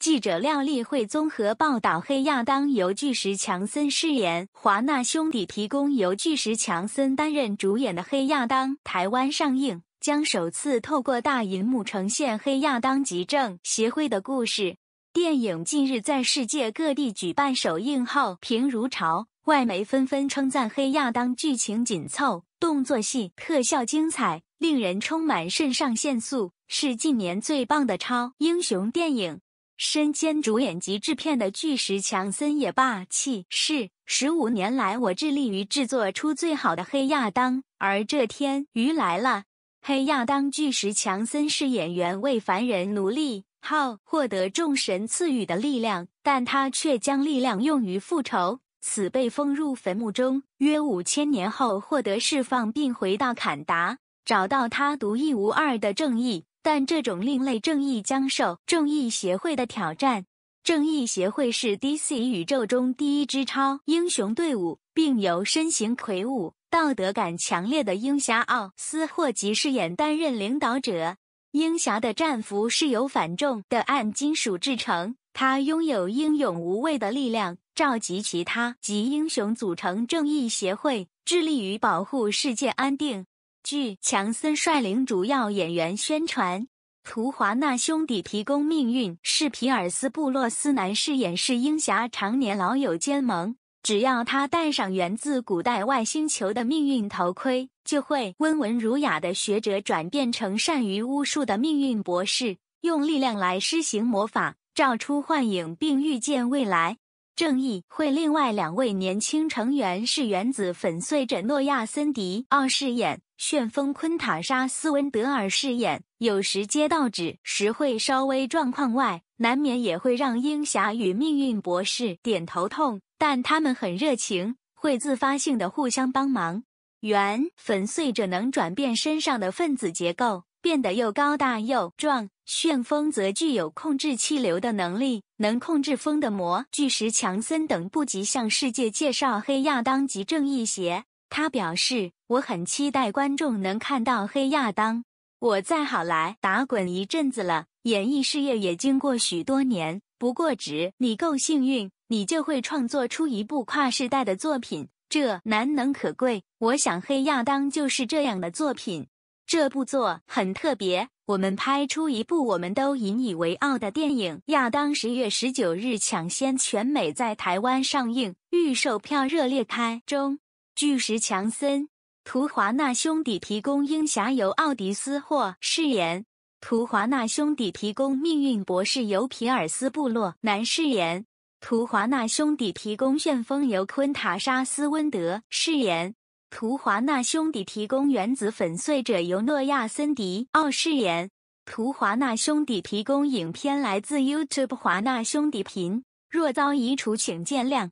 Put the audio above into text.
记者廖丽慧综合报道，《黑亚当》由巨石强森饰演，华纳兄弟提供，由巨石强森担任主演的《黑亚当》台湾上映，将首次透过大银幕呈现黑亚当疾症协会的故事。电影近日在世界各地举办首映后，评如潮，外媒纷纷称赞《黑亚当》剧情紧凑，动作戏特效精彩，令人充满肾上腺素，是近年最棒的超英雄电影。身兼主演及制片的巨石强森也霸气：“是十五年来，我致力于制作出最好的黑亚当。而这天，鱼来了。黑亚当，巨石强森是演员为凡人奴隶号获得众神赐予的力量，但他却将力量用于复仇。此被封入坟墓中，约五千年后获得释放，并回到坎达，找到他独一无二的正义。”但这种另类正义将受正义协会的挑战。正义协会是 DC 宇宙中第一支超英雄队伍，并由身形魁梧、道德感强烈的鹰侠奥斯霍吉饰演担任领导者。鹰侠的战服是由反重的暗金属制成，他拥有英勇无畏的力量，召集其他及英雄组成正义协会，致力于保护世界安定。据强森率领主要演员宣传，图华纳兄弟提供命运是皮尔斯·布洛斯南饰演是英侠常年老友兼盟。只要他戴上源自古代外星球的命运头盔，就会温文儒雅的学者转变成善于巫术的命运博士，用力量来施行魔法，照出幻影并预见未来。正义会另外两位年轻成员是原子粉碎者诺亚森迪奥饰演，旋风昆塔莎斯温德尔饰演。有时接到纸时会稍微状况外，难免也会让英侠与命运博士点头痛，但他们很热情，会自发性的互相帮忙。原粉碎者能转变身上的分子结构，变得又高大又壮，旋风则具有控制气流的能力。能控制风的魔巨石强森等不及向世界介绍黑亚当及正义邪，他表示：“我很期待观众能看到黑亚当。我在好莱打滚一阵子了，演艺事业也经过许多年。不过，只你够幸运，你就会创作出一部跨世代的作品，这难能可贵。我想黑亚当就是这样的作品。”这部作很特别，我们拍出一部我们都引以为傲的电影《亚当》，十月十九日抢先全美，在台湾上映，预售票热烈开中。巨石强森、图华纳兄弟提供《鹰侠》由奥迪斯霍饰演，图华纳兄弟提供《命运博士》由皮尔斯部落男饰演，图华纳兄弟提供《旋风》由昆塔莎斯温德饰演。图华纳兄弟提供《原子粉碎者》，由诺亚·森迪奥饰演。图华纳兄弟提供影片来自 YouTube 华纳兄弟频若遭移除，请见谅。